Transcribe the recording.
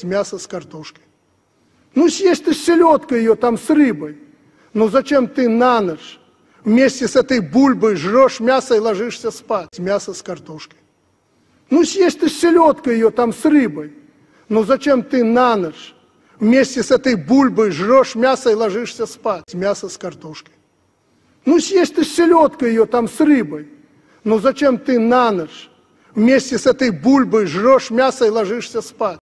С мяса с картошкой. Ну, съешь ты селедку ее там с рыбой. Но ну, зачем ты на ночь вместе с этой бульбой жрешь мясо и ложишься спать? с мяса с картошкой. Ну, съешь ты селедку ее там с рыбой. Но ну, зачем ты на ночь вместе с этой бульбой жрешь мясо и ложишься спать? с мяса с картошкой. Ну, съешь ты селедку ее там с рыбой. Но ну, зачем ты на ночь вместе с этой бульбой жрешь мясо и ложишься спать?